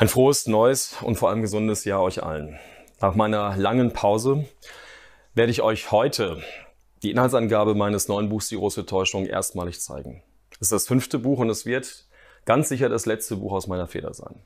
Ein frohes, neues und vor allem gesundes Jahr euch allen. Nach meiner langen Pause werde ich euch heute die Inhaltsangabe meines neuen Buchs Die große Täuschung erstmalig zeigen. Es ist das fünfte Buch und es wird ganz sicher das letzte Buch aus meiner Feder sein.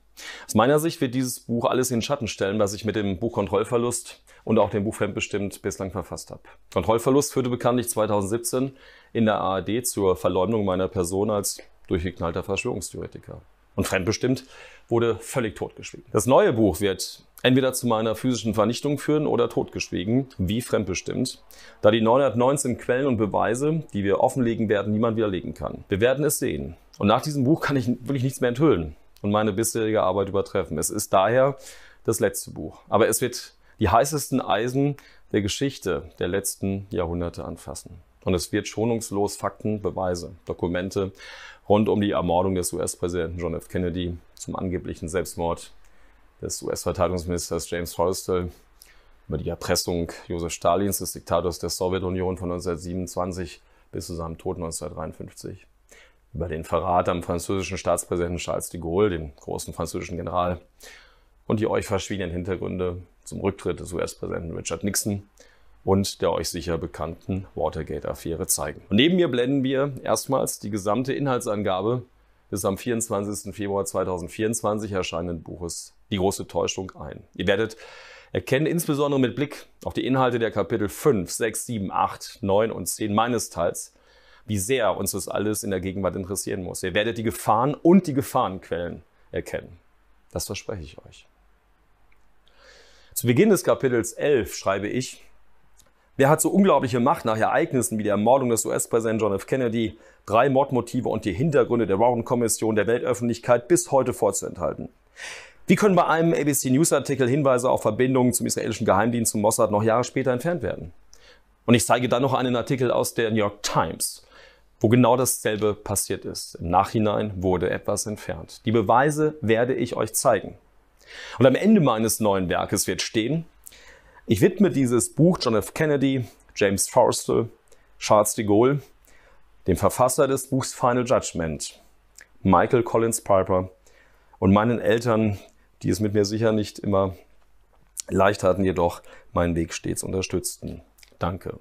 Aus meiner Sicht wird dieses Buch alles in den Schatten stellen, was ich mit dem Buch Kontrollverlust und auch dem Buch Fremdbestimmt bislang verfasst habe. Kontrollverlust führte bekanntlich 2017 in der ARD zur Verleumdung meiner Person als durchgeknallter Verschwörungstheoretiker und fremdbestimmt, wurde völlig totgeschwiegen. Das neue Buch wird entweder zu meiner physischen Vernichtung führen oder totgeschwiegen, wie fremdbestimmt, da die 919 Quellen und Beweise, die wir offenlegen werden, niemand widerlegen kann. Wir werden es sehen. Und nach diesem Buch kann ich wirklich nichts mehr enthüllen und meine bisherige Arbeit übertreffen. Es ist daher das letzte Buch. Aber es wird die heißesten Eisen der Geschichte der letzten Jahrhunderte anfassen. Und es wird schonungslos Fakten, Beweise, Dokumente rund um die Ermordung des US-Präsidenten John F. Kennedy zum angeblichen Selbstmord des US-Verteidigungsministers James Forrestal, über die Erpressung Josef Stalins, des Diktators der Sowjetunion von 1927 bis zu seinem Tod 1953, über den Verrat am französischen Staatspräsidenten Charles de Gaulle, dem großen französischen General, und die euch verschwiegenen Hintergründe zum Rücktritt des US-Präsidenten Richard Nixon und der euch sicher bekannten Watergate-Affäre zeigen. Und neben mir blenden wir erstmals die gesamte Inhaltsangabe des am 24. Februar 2024 erscheinenden Buches Die große Täuschung ein. Ihr werdet erkennen, insbesondere mit Blick auf die Inhalte der Kapitel 5, 6, 7, 8, 9 und 10 meines Teils, wie sehr uns das alles in der Gegenwart interessieren muss. Ihr werdet die Gefahren und die Gefahrenquellen erkennen. Das verspreche ich euch. Zu Beginn des Kapitels 11 schreibe ich, Wer hat so unglaubliche Macht nach Ereignissen wie der Ermordung des US-Präsidenten John F. Kennedy, drei Mordmotive und die Hintergründe der Warren-Kommission der Weltöffentlichkeit bis heute vorzuenthalten. Wie können bei einem ABC News-Artikel Hinweise auf Verbindungen zum israelischen Geheimdienst zum Mossad noch Jahre später entfernt werden? Und ich zeige dann noch einen Artikel aus der New York Times, wo genau dasselbe passiert ist. Im Nachhinein wurde etwas entfernt. Die Beweise werde ich euch zeigen. Und am Ende meines neuen Werkes wird stehen, ich widme dieses Buch John F. Kennedy, James Forrestal, Charles de Gaulle, dem Verfasser des Buchs Final Judgment, Michael Collins Piper und meinen Eltern, die es mit mir sicher nicht immer leicht hatten, jedoch meinen Weg stets unterstützten. Danke.